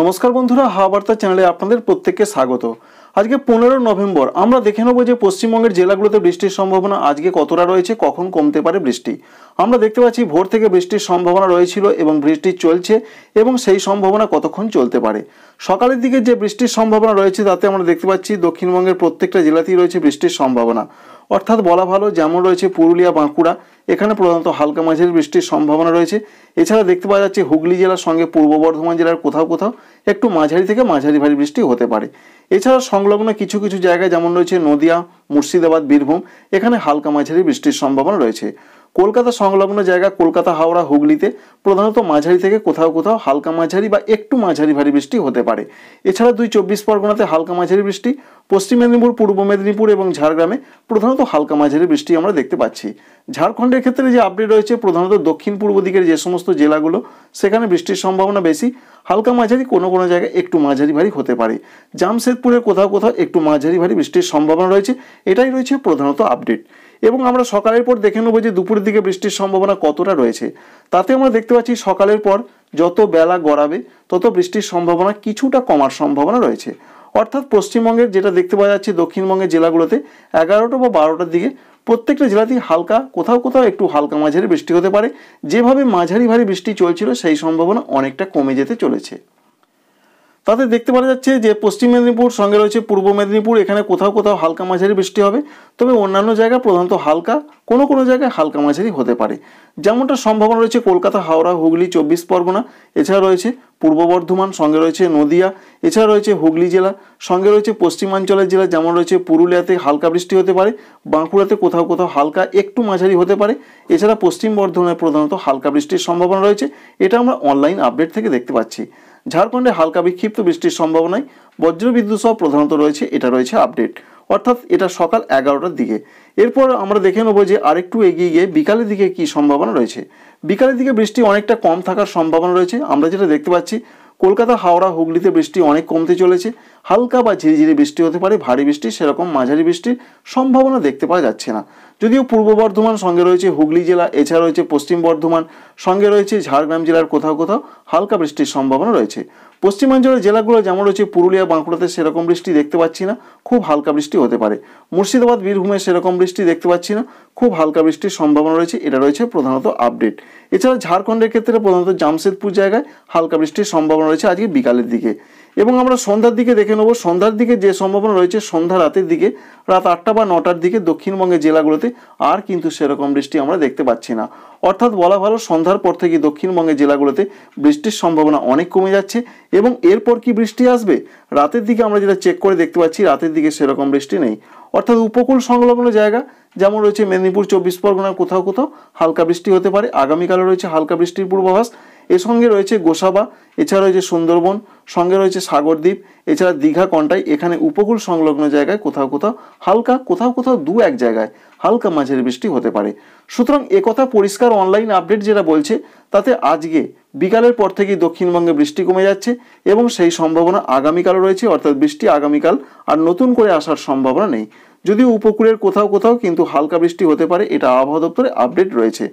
নমস্কার বন্ধুরা হাওয়া চ্যানেলে আপনাদের প্রত্যেককে স্বাগত আজকে পনেরো নভেম্বর আমরা দেখে নেব যে পশ্চিমবঙ্গের জেলাগুলোতে বৃষ্টির সম্ভাবনা আজকে কতটা রয়েছে কখন কমতে পারে বৃষ্টি আমরা দেখতে পাচ্ছি ভোর থেকে বৃষ্টির সম্ভাবনা রয়েছিল এবং বৃষ্টি চলছে এবং সেই সম্ভাবনা কতক্ষণ চলতে পারে সকালের দিকে যে বৃষ্টির সম্ভাবনা রয়েছে তাতে আমরা দেখতে পাচ্ছি দক্ষিণবঙ্গের প্রত্যেকটা জেলাতেই রয়েছে বৃষ্টির সম্ভাবনা অর্থাৎ বলা ভালো যেমন রয়েছে পুরুলিয়া বাঁকুড়া এখানে প্রধানত হালকা মাঝের বৃষ্টির সম্ভাবনা রয়েছে এছাড়া দেখতে পাওয়া যাচ্ছে হুগলি জেলার সঙ্গে পূর্ব বর্ধমান জেলার কোথাও কোথাও একটু মাঝারি থেকে মাঝারি ভারী বৃষ্টি হতে পারে এছাড়া সংলগ্ন কিছু কিছু জায়গায় যেমন রয়েছে নদিয়া মুর্শিদাবাদ বীরভূম এখানে হালকা মাঝারি বৃষ্টির সম্ভাবনা রয়েছে কলকাতা সংলগ্ন জায়গা কলকাতা হাওড়া হুগলিতে প্রধানত মাঝারি থেকে কোথাও কোথাও হালকা মাঝারি বা একটু মাঝারি ভারী বৃষ্টি হতে পারে এছাড়া দুই চব্বিশ পরগনাতে হালকা মাঝারি বৃষ্টি পশ্চিম মেদিনীপুর পূর্ব মেদিনীপুর এবং ঝাড়গ্রামে প্রধানত হালকা মাঝারি বৃষ্টি আমরা দেখতে পাচ্ছি ঝাড়খণ্ডের ক্ষেত্রে যে আপডেট রয়েছে প্রধানত দক্ষিণ পূর্ব দিকের যে সমস্ত জেলাগুলো সেখানে বৃষ্টির সম্ভাবনা বেশি হালকা মাঝারি কোনো কোনো জায়গায় একটু মাঝারি ভারী হতে পারে জামশেদপুরে কোথাও কোথাও একটু মাঝারি ভারী বৃষ্টির সম্ভাবনা রয়েছে এটাই রয়েছে প্রধানত আপডেট এবং আমরা সকালের পর দেখে নেবো যে দুপুরের দিকে বৃষ্টির সম্ভাবনা কতটা রয়েছে তাতে আমরা দেখতে পাচ্ছি সকালের পর যত বেলা গড়াবে তত বৃষ্টির সম্ভাবনা কিছুটা কমার সম্ভাবনা রয়েছে অর্থাৎ পশ্চিমবঙ্গের যেটা দেখতে পাওয়া যাচ্ছে দক্ষিণবঙ্গের জেলাগুলোতে এগারোটা বা বারোটার দিকে প্রত্যেকটা জেলাতেই হালকা কোথাও কোথাও একটু হালকা মাঝারি বৃষ্টি হতে পারে যেভাবে মাঝারি ভারী বৃষ্টি চলছিল সেই সম্ভাবনা অনেকটা কমে যেতে চলেছে তাতে দেখতে পাওয়া যাচ্ছে যে পশ্চিম মেদিনীপুর সঙ্গে রয়েছে পূর্ব মেদিনীপুর এখানে কোথাও কোথাও হালকা মাঝারি বৃষ্টি হবে তবে অন্যান্য জায়গা প্রধানত হালকা কোনো কোনো জায়গায় হালকা মাঝারি হতে পারে যেমনটা সম্ভাবনা রয়েছে কলকাতা হাওড়া হুগলি চব্বিশ পরগনা এছাড়া রয়েছে পূর্ব বর্ধমান সঙ্গে রয়েছে নদিয়া এছাড়া রয়েছে হুগলি জেলা সঙ্গে রয়েছে পশ্চিমাঞ্চলের জেলা যেমন রয়েছে পুরুলিয়াতে হালকা বৃষ্টি হতে পারে বাঁকুড়াতে কোথাও কোথাও হালকা একটু মাঝারি হতে পারে এছাড়া পশ্চিম বর্ধমানে প্রধানত হালকা বৃষ্টির সম্ভাবনা রয়েছে এটা আমরা অনলাইন আপডেট থেকে দেখতে পাচ্ছি ঝাড়খণ্ডে হালকা বিক্ষিপ্ত বৃষ্টির সম্ভাবনায় বজ্রবিদ্যুৎ সহ প্রধানত রয়েছে এটা রয়েছে আপডেট অর্থাৎ এটা সকাল এগারোটার দিকে এরপর আমরা দেখে নেবো যে আরেকটু এগিয়ে গিয়ে বিকালের দিকে কি সম্ভাবনা রয়েছে বিকালের দিকে বৃষ্টি অনেকটা কম থাকার সম্ভাবনা রয়েছে আমরা যেটা দেখতে পাচ্ছি কলকাতা হাওড়া হুগলিতে বৃষ্টি অনেক কমতে চলেছে হালকা বা ঝিরিঝিরি বৃষ্টি হতে পারে ভারী বৃষ্টি সেরকম মাঝারি বৃষ্টির সম্ভাবনা দেখতে পাওয়া যাচ্ছে না যদিও পূর্ব বর্ধমান সঙ্গে রয়েছে হুগলি জেলা এছাড়া রয়েছে পশ্চিম বর্ধমান সঙ্গে রয়েছে ঝাড়গ্রাম জেলার কোথাও কোথাও হালকা বৃষ্টির সম্ভাবনা রয়েছে পশ্চিমাঞ্চলের জেলাগুলো যেমন রয়েছে পুরুলিয়া বাঁকুড়াতে সেরকম বৃষ্টি দেখতে পাচ্ছি না খুব হালকা বৃষ্টি হতে পারে মুর্শিদাবাদ বীরভূমে সেরকম বৃষ্টি দেখতে পাচ্ছি না খুব হালকা বৃষ্টির সম্ভাবনা রয়েছে এটা রয়েছে প্রধানত আপডেট এছাড়া ঝাড়খণ্ডের ক্ষেত্রে প্রধানত জামশেদপুর জায়গায় হালকা বৃষ্টির সম্ভাবনা রয়েছে আজকে বিকালের দিকে এবং আমরা সন্ধ্যার দিকে দেখে নেব সন্ধ্যার দিকে যে সম্ভাবনা রয়েছে সন্ধ্যা রাতের দিকে রাত আটটা বা নটার দিকে দক্ষিণবঙ্গের জেলাগুলোতে আর কিন্তু সেরকম বৃষ্টি আমরা দেখতে পাচ্ছি না অর্থাৎ বলা ভালো সন্ধ্যার পর থেকে দক্ষিণবঙ্গের জেলাগুলোতে বৃষ্টির সম্ভাবনা অনেক কমে যাচ্ছে এবং এরপর কি বৃষ্টি আসবে রাতের দিকে আমরা যেটা চেক করে দেখতে পাচ্ছি রাতের দিকে সেরকম বৃষ্টি নেই অর্থাৎ উপকূল সংলগ্ন জায়গা যেমন রয়েছে মেদিনীপুর চব্বিশ পরগনার কোথাও কোথাও হালকা বৃষ্টি হতে পারে আগামীকালও রয়েছে হালকা বৃষ্টির পূর্বাভাস এর সঙ্গে রয়েছে গোসাবা এছাড়া রয়েছে সুন্দরবন সঙ্গে রয়েছে সাগরদ্বীপ এছাড়া দীঘা কন্টাই এখানে উপকূল সংলগ্ন জায়গায় কোথাও কোথাও হালকা কোথাও কোথাও দু এক জায়গায় হালকা মাঝের বৃষ্টি হতে পারে সুতরাং একথা পরিষ্কার অনলাইন আপডেট যেটা বলছে তাতে আজকে বিকালের পর থেকেই দক্ষিণবঙ্গে বৃষ্টি কমে যাচ্ছে এবং সেই সম্ভাবনা আগামীকালও রয়েছে অর্থাৎ বৃষ্টি আগামীকাল আর নতুন করে আসার সম্ভাবনা নেই যদিও উপকূলের কোথাও কোথাও কিন্তু হালকা বৃষ্টি হতে পারে এটা আবহাওয়া দপ্তরে আপডেট রয়েছে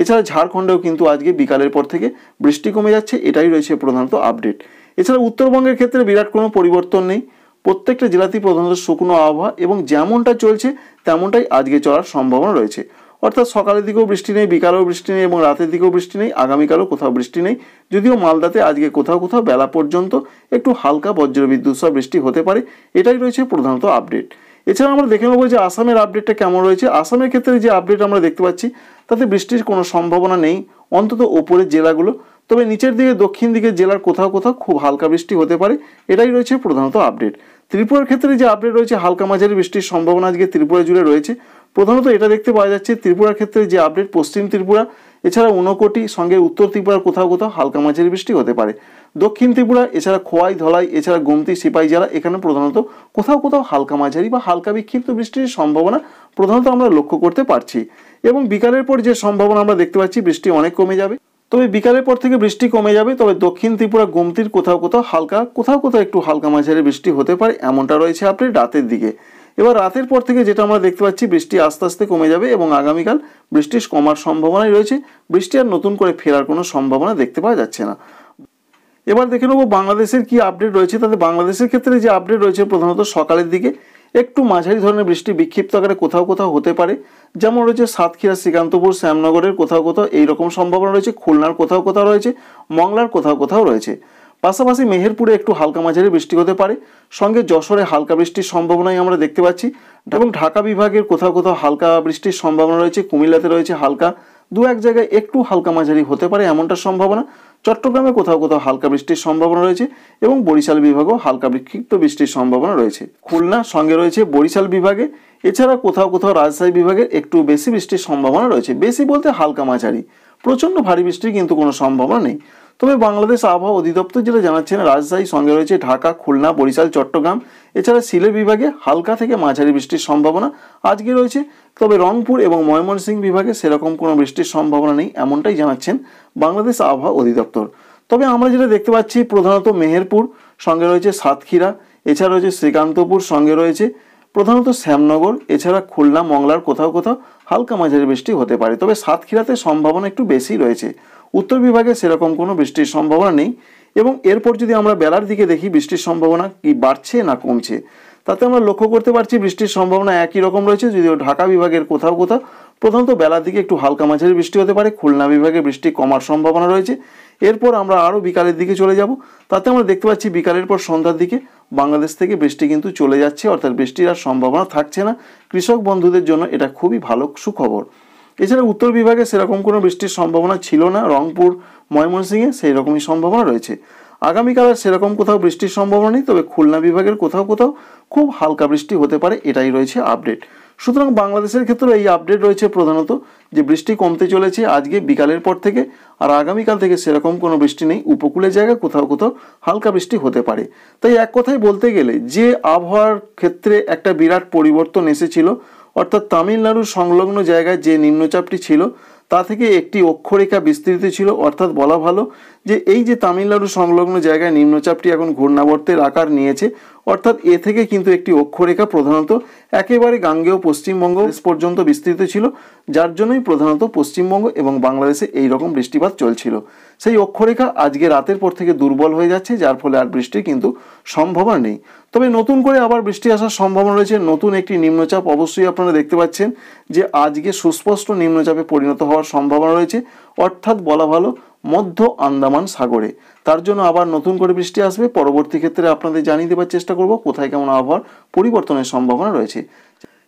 এছাড়া ঝাড়খণ্ডেও কিন্তু আজকে বিকালের পর থেকে বৃষ্টি কমে যাচ্ছে এটাই রয়েছে প্রধানত আপডেট এছাড়া উত্তরবঙ্গের ক্ষেত্রে বিরাট কোনো পরিবর্তন নেই প্রত্যেকটা জেলাতেই প্রধানত শুকনো আবহাওয়া এবং যেমনটা চলছে তেমনটাই আজকে চলার সম্ভাবনা রয়েছে অর্থাৎ সকালের দিকেও বৃষ্টি নেই বিকালেও বৃষ্টি নেই এবং রাতের দিকেও বৃষ্টি নেই আগামীকালও কোথাও বৃষ্টি নেই যদিও মালদাতে আজকে কোথাও কোথাও বেলা পর্যন্ত একটু হালকা বজ্রবিদ্যুৎ সহ বৃষ্টি হতে পারে এটাই রয়েছে প্রধানত আপডেট এছাড়া আমরা দেখে নেবো যে আসামের আপডেটটা কেমন রয়েছে আসামের ক্ষেত্রে যে আপডেট আমরা দেখতে পাচ্ছি তাতে বৃষ্টির কোনো সম্ভাবনা নেই অন্তত ওপরের জেলাগুলো তবে নিচের দিকে দক্ষিণ দিকে জেলার কোথাও কোথাও খুব হালকা বৃষ্টি হতে পারে এটাই রয়েছে প্রধানত আপডেট ত্রিপুরার ক্ষেত্রে যে আপডেট রয়েছে হালকা মাঝারি বৃষ্টির সম্ভাবনা আজকে ত্রিপুরা জুড়ে রয়েছে প্রধানত এটা দেখতে পাওয়া যাচ্ছে ত্রিপুরার ক্ষেত্রে যে আপডেট পশ্চিম ত্রিপুরা এছাড়া ঊনকোটি সঙ্গে উত্তর ত্রিপুরার কোথাও কোথাও হালকা মাঝের বৃষ্টি হতে পারে দক্ষিণ ত্রিপুরা এছাড়া খোয়াই ধলাই এছাড়া গোমতি সিপাই জেলা এখানে প্রধানত কোথাও কোথাও হালকা মাঝারি বা হালকা বিক্ষিপ্ত বৃষ্টির সম্ভাবনা প্রধানত আমরা লক্ষ্য করতে পারছি এবং বিকালের পর যে সম্ভাবনা আমরা দেখতে পাচ্ছি বৃষ্টি অনেক কমে যাবে তবে বিকালের পর থেকে বৃষ্টি কমে যাবে তবে দক্ষিণ ত্রিপুরা গোমতির কোথাও কোথাও হালকা কোথাও কোথাও একটু হালকা মাঝারি বৃষ্টি হতে পারে এমনটা রয়েছে আপনি রাতের দিকে এবার রাতের পর থেকে যেটা আমরা দেখতে পাচ্ছি বৃষ্টি আস্তে আস্তে কমে যাবে এবং আগামীকাল বৃষ্টি কমার সম্ভাবনাই রয়েছে বৃষ্টি আর নতুন করে ফেরার কোনো সম্ভাবনা দেখতে পাওয়া যাচ্ছে না এবার দেখে নেবো বাংলাদেশের কি আপডেট রয়েছে তাতে বাংলাদেশের ক্ষেত্রে যে আপডেট রয়েছে প্রধানত সকালের দিকে একটু মাঝারি ধরনের বৃষ্টি বিক্ষিপ্ত আকারে কোথাও কোথাও হতে পারে যেমন রয়েছে সাতক্ষীরা শ্রীকান্তপুর শ্যামনগরের কোথাও কোথাও এইরকম সম্ভাবনা রয়েছে খুলনার কোথাও কোথাও রয়েছে মংলার কোথাও কোথাও রয়েছে পাশাপাশি মেহেরপুরে একটু হালকা মাঝারি বৃষ্টি হতে পারে সঙ্গে যশোরে হালকা বৃষ্টির সম্ভাবনাই আমরা দেখতে পাচ্ছি এবং ঢাকা বিভাগের কোথাও কোথাও হালকা বৃষ্টির সম্ভাবনা রয়েছে কুমিল্লাতে রয়েছে হালকা দু এক জায়গায় একটু হালকা মাঝারি হতে পারে এমনটা সম্ভাবনা চট্টগ্রামে কোথাও কোথাও হালকা বৃষ্টির সম্ভাবনা রয়েছে এবং বরিশাল বিভাগেও হালকা বিক্ষিপ্ত বৃষ্টির সম্ভাবনা রয়েছে খুলনা সঙ্গে রয়েছে বরিশাল বিভাগে এছাড়া কোথাও কোথাও রাজশাহী বিভাগের একটু বেশি বৃষ্টির সম্ভাবনা রয়েছে বেশি বলতে হালকা মাঝারি প্রচণ্ড ভারী বৃষ্টির কিন্তু কোনো সম্ভাবনা নেই তবে বাংলাদেশ আবহাওয়া অধিদপ্তর যেটা জানাচ্ছেন রাজশাহী সঙ্গে রয়েছে ঢাকা খুলনা বরিশাল চট্টগ্রাম এছাড়া সিলেট বিভাগে হালকা থেকে মাঝারি বৃষ্টির সম্ভাবনা আজকে রয়েছে তবে রংপুর এবং ময়মনসিংহ বিভাগে সেরকম কোনো বৃষ্টির সম্ভাবনা নেই এমনটাই জানাচ্ছেন বাংলাদেশ আবহাওয়া অধিদপ্তর তবে আমরা যেটা দেখতে পাচ্ছি প্রধানত মেহেরপুর সঙ্গে রয়েছে সাতক্ষীরা এছাড়া রয়েছে শ্রীকান্তপুর সঙ্গে রয়েছে প্রধানত শ্যামনগর এছাড়া খুলনা মংলার কোথাও কোথাও হালকা মাঝারি বৃষ্টি হতে পারে তবে সাতক্ষীরাতে সম্ভাবনা একটু বেশি রয়েছে উত্তর বিভাগে সেরকম কোনো বৃষ্টির সম্ভাবনা নেই এবং এরপর যদি আমরা বেলার দিকে দেখি বৃষ্টির সম্ভাবনা কি বাড়ছে না কমছে তাতে আমরা লক্ষ্য করতে পারছি বৃষ্টির সম্ভাবনা একই রকম রয়েছে যদিও ঢাকা বিভাগের কোথাও কোথাও প্রথমত বেলার দিকে একটু হালকা মাঝারি বৃষ্টি হতে পারে খুলনা বিভাগে বৃষ্টি কমার সম্ভাবনা রয়েছে এরপর আমরা আরও বিকালের দিকে চলে যাব তাতে আমরা দেখতে পাচ্ছি বিকালের পর সন্ধ্যার দিকে বাংলাদেশ থেকে বৃষ্টি কিন্তু চলে যাচ্ছে অর্থাৎ বৃষ্টির আর সম্ভাবনা থাকছে না কৃষক বন্ধুদের জন্য এটা খুবই ভালো সুখবর এছাড়া উত্তর বিভাগে সেরকম কোনো বৃষ্টির সম্ভাবনা ছিল না রংপুর ময়মনসিংহে সেই রকমই সম্ভাবনা রয়েছে আগামীকাল আর সেরকম কোথাও বৃষ্টির সম্ভাবনা নেই তবে খুলনা বিভাগের কোথাও কোথাও খুব হালকা বৃষ্টি হতে পারে এটাই রয়েছে আপডেট সুতরাং বাংলাদেশের ক্ষেত্রে এই আপডেট রয়েছে প্রধানত যে বৃষ্টি কমতে চলেছে আজকে বিকালের পর থেকে আর আগামীকাল থেকে সেরকম কোনো বৃষ্টি নেই উপকূলের জায়গায় কোথাও কোথাও হালকা বৃষ্টি হতে পারে তাই এক কথায় বলতে গেলে যে আবহাওয়ার ক্ষেত্রে একটা বিরাট পরিবর্তন এসেছিল অর্থাৎ তামিলনাড়ুর সংলগ্ন জায়গায় যে নিম্নচাপটি ছিল তা থেকে একটি অক্ষরেখা বিস্তৃত ছিল অর্থাৎ বলা ভালো যে এই যে তামিলনাড়ু সংলগ্ন জায়গায় নিম্নচাপটি এখন ঘূর্ণাবর্তের আকার নিয়েছে অর্থাৎ এ থেকে কিন্তু একটি অক্ষরেখা প্রধানত একেবারে গাঙ্গেয় পশ্চিমবঙ্গ পর্যন্ত বিস্তৃত ছিল যার জন্যই প্রধানত পশ্চিমবঙ্গ এবং বাংলাদেশে এই রকম বৃষ্টিপাত চলছিল সেই অক্ষরেখা আজকে রাতের পর থেকে দুর্বল হয়ে যাচ্ছে যার ফলে আর বৃষ্টি কিন্তু সম্ভাবনা নেই তবে নতুন করে আবার বৃষ্টি আসার সম্ভাবনা রয়েছে নতুন একটি নিম্নচাপ অবশ্যই আপনারা দেখতে পাচ্ছেন যে আজকে সুস্পষ্ট নিম্নচাপে পরিণত হওয়ার সম্ভাবনা রয়েছে অর্থাৎ বলা ভালো মধ্য আন্দামান সাগরে তার জন্য আবার নতুন করে বৃষ্টি আসবে পরবর্তী ক্ষেত্রে আপনাদের জানিয়ে দেবার চেষ্টা করব কোথায় কেমন আবহাওয়ার পরিবর্তনের সম্ভাবনা রয়েছে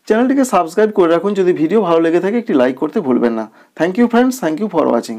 চ্যানেলটিকে সাবস্ক্রাইব করে রাখুন যদি ভিডিও ভালো লেগে থাকে একটি লাইক করতে ভুলবেন না thank you friends thank you for watching